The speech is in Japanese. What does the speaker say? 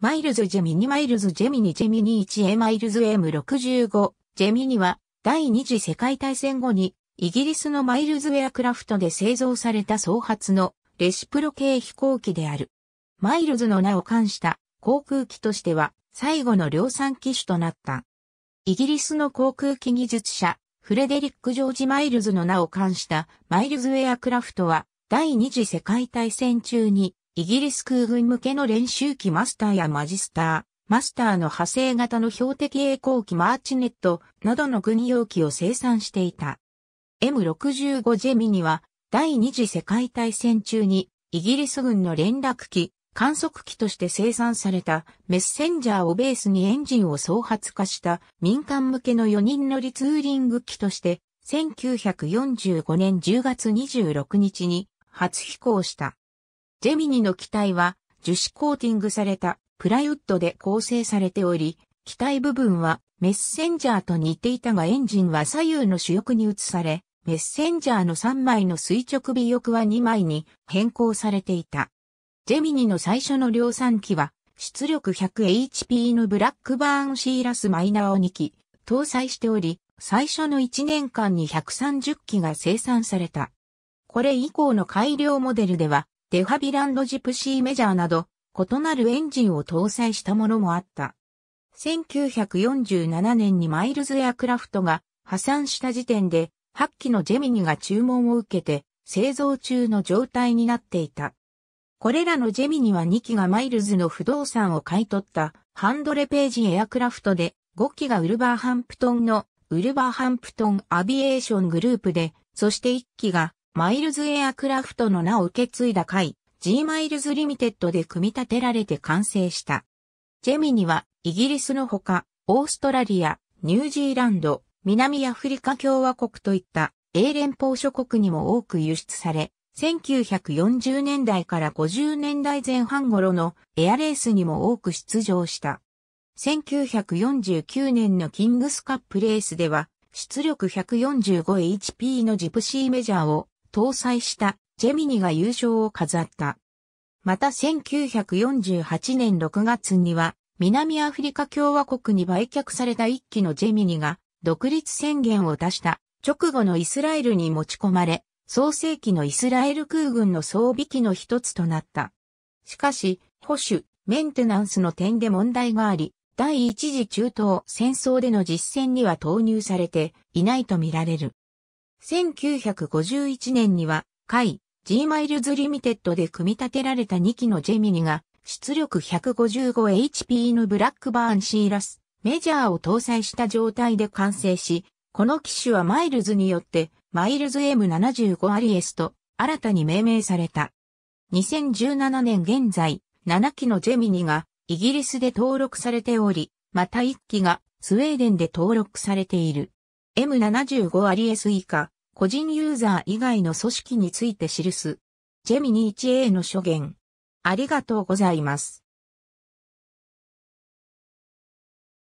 マイルズ・ジェミニ・マイルズ・ジェミニ・ジェミニ 1A マイルズ M65、ジェミニは、第二次世界大戦後に、イギリスのマイルズ・ウェアクラフトで製造された総発の、レシプロ系飛行機である。マイルズの名を冠した航空機としては最後の量産機種となった。イギリスの航空機技術者、フレデリック・ジョージ・マイルズの名を冠したマイルズ・ウェアクラフトは第二次世界大戦中にイギリス空軍向けの練習機マスターやマジスター、マスターの派生型の標的栄光機マーチネットなどの軍用機を生産していた。M65 ジェミニは第二次世界大戦中にイギリス軍の連絡機、観測機として生産されたメッセンジャーをベースにエンジンを総発化した民間向けの4人乗りツーリング機として1945年10月26日に初飛行した。ジェミニの機体は樹脂コーティングされたプライウッドで構成されており、機体部分はメッセンジャーと似ていたがエンジンは左右の主翼に移され、メッセンジャーの3枚の垂直尾翼は2枚に変更されていた。ジェミニの最初の量産機は出力 100HP のブラックバーンシーラスマイナーを2機搭載しており、最初の1年間に130機が生産された。これ以降の改良モデルでは、デハビランドジプシーメジャーなど、異なるエンジンを搭載したものもあった。1947年にマイルズエアクラフトが破産した時点で、8機のジェミニが注文を受けて、製造中の状態になっていた。これらのジェミニは2機がマイルズの不動産を買い取ったハンドレページエアクラフトで、5機がウルバーハンプトンのウルバーハンプトンアビエーショングループで、そして1機がマイルズエアクラフトの名を受け継いだ回、G マイルズリミテッドで組み立てられて完成した。ジェミニは、イギリスのほか、オーストラリア、ニュージーランド、南アフリカ共和国といった英連邦諸国にも多く輸出され、1940年代から50年代前半頃のエアレースにも多く出場した。1949年のキングスカップレースでは、出力 145HP のジプシーメジャーを搭載したジェミニが優勝を飾った。また1948年6月には、南アフリカ共和国に売却された一機のジェミニが独立宣言を出した直後のイスラエルに持ち込まれ、創世期のイスラエル空軍の装備機の一つとなった。しかし、保守、メンテナンスの点で問題があり、第一次中東戦争での実戦には投入されていないとみられる。1951年には、海、G マイルズリミテッドで組み立てられた2機のジェミニが、出力 155HP のブラックバーンシーラス、メジャーを搭載した状態で完成し、この機種はマイルズによって、マイルズ M75 アリエスと新たに命名された。2017年現在、7機のジェミニがイギリスで登録されており、また1機がスウェーデンで登録されている。M75 アリエス以下、個人ユーザー以外の組織について記す。ジェミニ 1A の諸言。ありがとうございます。